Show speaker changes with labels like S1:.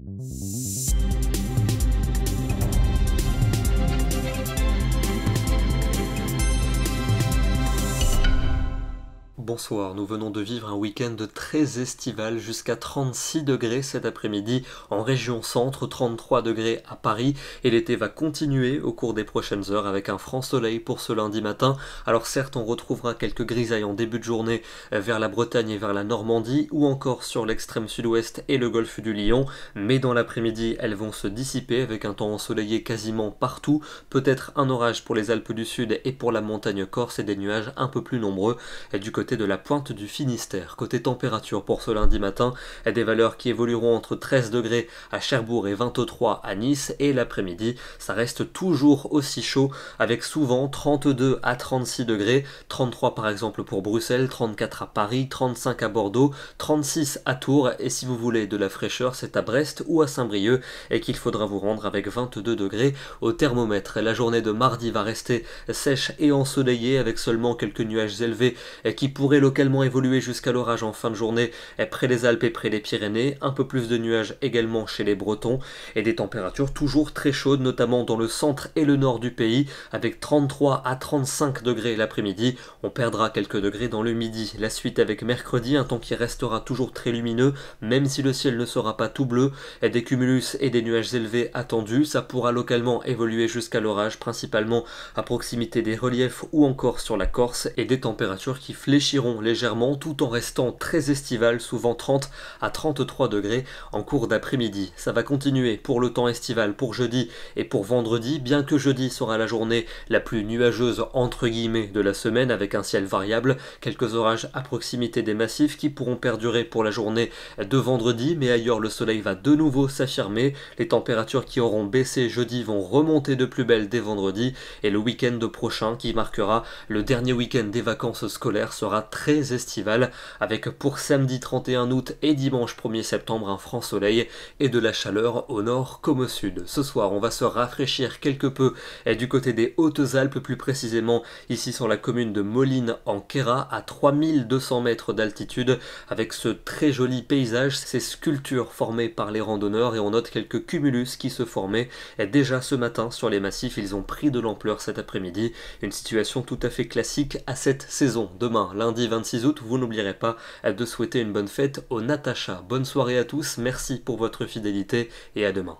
S1: Mm-hmm. Bonsoir, nous venons de vivre un week-end très estival jusqu'à 36 degrés cet après-midi en région centre, 33 degrés à Paris et l'été va continuer au cours des prochaines heures avec un franc soleil pour ce lundi matin. Alors certes on retrouvera quelques grisailles en début de journée vers la Bretagne et vers la Normandie ou encore sur l'extrême sud-ouest et le golfe du Lion, mais dans l'après-midi elles vont se dissiper avec un temps ensoleillé quasiment partout, peut-être un orage pour les Alpes du Sud et pour la montagne corse et des nuages un peu plus nombreux. du côté de la pointe du Finistère. Côté température pour ce lundi matin, des valeurs qui évolueront entre 13 degrés à Cherbourg et 23 à Nice et l'après-midi, ça reste toujours aussi chaud avec souvent 32 à 36 degrés, 33 par exemple pour Bruxelles, 34 à Paris, 35 à Bordeaux, 36 à Tours et si vous voulez de la fraîcheur, c'est à Brest ou à Saint-Brieuc et qu'il faudra vous rendre avec 22 degrés au thermomètre. La journée de mardi va rester sèche et ensoleillée avec seulement quelques nuages élevés et qui pourront pourrait localement évoluer jusqu'à l'orage en fin de journée près des Alpes et près des Pyrénées, un peu plus de nuages également chez les Bretons et des températures toujours très chaudes, notamment dans le centre et le nord du pays, avec 33 à 35 degrés l'après-midi. On perdra quelques degrés dans le midi. La suite avec mercredi, un temps qui restera toujours très lumineux, même si le ciel ne sera pas tout bleu, et des cumulus et des nuages élevés attendus. Ça pourra localement évoluer jusqu'à l'orage, principalement à proximité des reliefs ou encore sur la Corse, et des températures qui fléchissent légèrement tout en restant très estival, souvent 30 à 33 degrés en cours d'après-midi. Ça va continuer pour le temps estival pour jeudi et pour vendredi, bien que jeudi sera la journée la plus nuageuse entre guillemets de la semaine avec un ciel variable, quelques orages à proximité des massifs qui pourront perdurer pour la journée de vendredi, mais ailleurs le soleil va de nouveau s'affirmer, les températures qui auront baissé jeudi vont remonter de plus belle dès vendredi et le week-end prochain qui marquera le dernier week-end des vacances scolaires sera très estival, avec pour samedi 31 août et dimanche 1er septembre un franc soleil et de la chaleur au nord comme au sud. Ce soir, on va se rafraîchir quelque peu et du côté des Hautes-Alpes, plus précisément ici sur la commune de Moline en Kera à 3200 mètres d'altitude, avec ce très joli paysage, ces sculptures formées par les randonneurs et on note quelques cumulus qui se formaient et déjà ce matin sur les massifs, ils ont pris de l'ampleur cet après-midi. Une situation tout à fait classique à cette saison. Demain, lundi, 26 août, vous n'oublierez pas de souhaiter une bonne fête au Natacha. Bonne soirée à tous, merci pour votre fidélité et à demain.